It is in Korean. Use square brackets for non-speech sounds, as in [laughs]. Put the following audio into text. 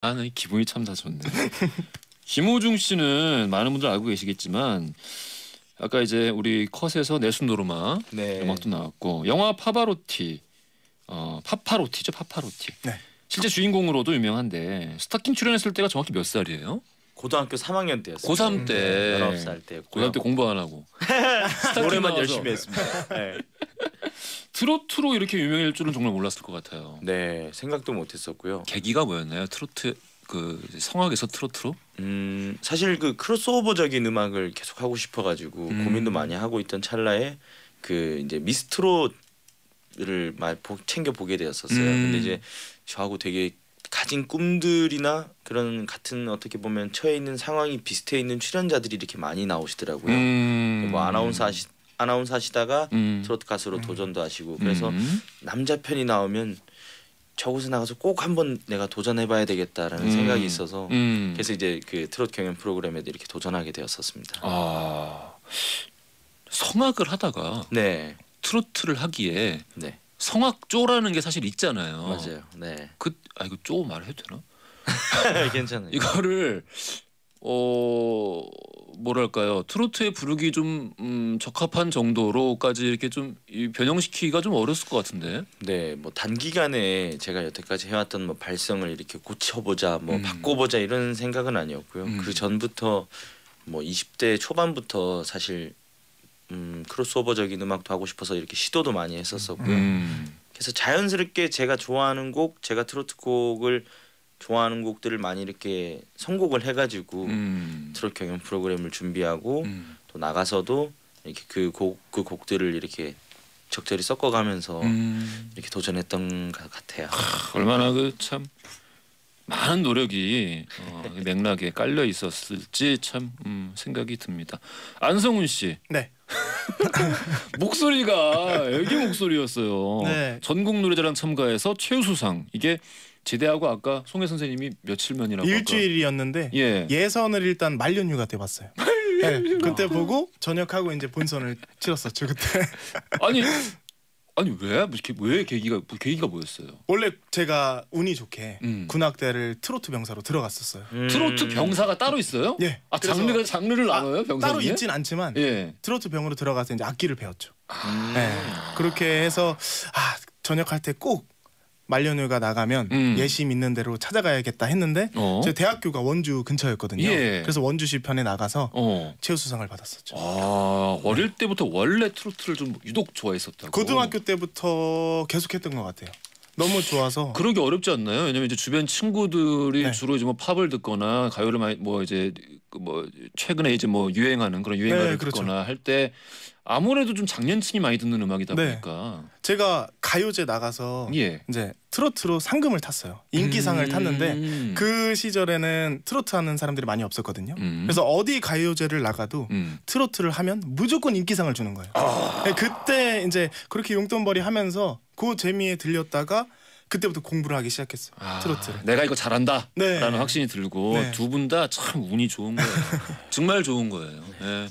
나는 기분이 참 다 좋네. [laughs] 김호중 씨는 많은 분들 알고 계시겠지만 아까 이제 우리 컷에서 내순 노르마 네. 음악도 나왔고 영화 파바로티 어 파파로티죠 파파로티. 네. 실제 주인공으로도 유명한데 스타킹 출연했을 때가 정확히 몇 살이에요? 고등학교 3학년 때였어요. 고3 때. 19살 때. 고3 때 공부 안 하고. 노래만 [laughs] 열심히 했습니다. 네. [laughs] 트로트로 이렇게 유명해질 줄은 정말 몰랐을 것 같아요. 네, 생각도 못했었고요. 계기가 뭐였나요? 트로트 그 성악에서 트로트로? 음, 사실 그 크로스오버적인 음악을 계속 하고 싶어가지고 음. 고민도 많이 하고 있던 찰나에 그 이제 미스트롯을 많 챙겨 보게 되었었어요. 음. 근데 이제 저하고 되게 가진 꿈들이나 그런 같은 어떻게 보면 처해 있는 상황이 비슷해 있는 출연자들이 이렇게 많이 나오시더라고요. 음. 뭐 아나운서 하시 아나운서 하시다가 음. 트로트 가수로 음. 도전도 하시고 그래서 음. 남자 편이 나오면 저곳에 나가서 꼭 한번 내가 도전해봐야 되겠다라는 음. 생각이 있어서 음. 그래서 이제 그 트로트 경연 프로그램에도 이렇게 도전하게 되었었습니다. 아 성악을 하다가 네. 트로트를 하기에 네. 성악조라는 게 사실 있잖아요. 맞아요. 네. 그 아 이거 쪼 말해도 되나? [laughs] 괜찮아요. 이거를 어 뭐랄까요 트로트에 부르기 좀 음, 적합한 정도로까지 이렇게 좀 변형시키기가 좀 어렸을 것 같은데. 네, 뭐 단기간에 제가 여태까지 해왔던 뭐 발성을 이렇게 고쳐보자, 뭐 음. 바꿔보자 이런 생각은 아니었고요. 음. 그 전부터 뭐 20대 초반부터 사실 음, 크로스오버적인 음악도 하고 싶어서 이렇게 시도도 많이 했었었고요. 음. 그래서 자연스럽게 제가 좋아하는 곡, 제가 트로트 곡을 좋아하는 곡들을 많이 이렇게 선곡을 해가지고 음. 트롯 경연 프로그램을 준비하고 음. 또 나가서도 이렇게 그곡그 그 곡들을 이렇게 적절히 섞어가면서 음. 이렇게 도전했던 것 같아요. 아, 얼마나 그 참 많은 노력이 어, 그 맥락에 깔려 있었을지 참 음, 생각이 듭니다. 안성훈 씨. 네. [laughs] 목소리가 애기 목소리였어요. 네. 전국 노래자랑 참가에서 최우수상 이게 제대하고 아까 송혜 선생님이 며칠 면이라고 일주일이었는데 예. 예선을 일단 말년휴가 때 봤어요. [laughs] 네, 그때 보고 전역하고 이제 본선을 치렀었죠 그때. [laughs] 아니 아니 왜? 뭐 왜 계기가 뭐 계기가 뭐였어요? 원래 제가 운이 좋게 음. 군악대를 트로트 병사로 들어갔었어요. 음. 트로트 병사가 따로 있어요? 예. 아 장르가 장르를 아, 나눠요? 병사 따로 있진 않지만 예. 트로트 병으로 들어가서 이제 악기를 배웠죠. 아. 네, 그렇게 해서 아전역할때꼭 말년회가 나가면 음. 예심 있는 대로 찾아가야겠다 했는데 어. 제 대학교가 원주 근처였거든요. 예. 그래서 원주시 편에 나가서 어. 최우수상을 받았었죠. 아 어릴 때부터 원래 트로트를 좀 유독 좋아했었다고. 고등학교 때부터 계속했던 것 같아요. 너무 좋아서 그러기 어렵지 않나요? 왜냐면 이제 주변 친구들이 네. 주로 이제 뭐 팝을 듣거나 가요를 많이 뭐 이제 그 뭐 최근에 이제 뭐 유행하는 그런 유행가를 네, 그렇죠. 듣거나 할 때 아무래도 좀 장년층이 많이 듣는 음악이다 네. 보니까 제가 가요제 나가서 예. 이제 트로트로 상금을 탔어요. 인기상을 음. 탔는데 그 시절에는 트로트 하는 사람들이 많이 없었거든요. 음. 그래서 어디 가요제를 나가도 음. 트로트를 하면 무조건 인기상을 주는 거예요. 아. 네, 그때 이제 그렇게 용돈벌이 하면서 듣고 그 재미에 들렸다가 그때부터 공부를 하기 시작했어요. 아, 트로트를. 내가 이거 잘한다. 네. 라는 확신이 들고 네. 두분 다 참 운이 좋은 거예요. [laughs] 정말 좋은 거예요. 네.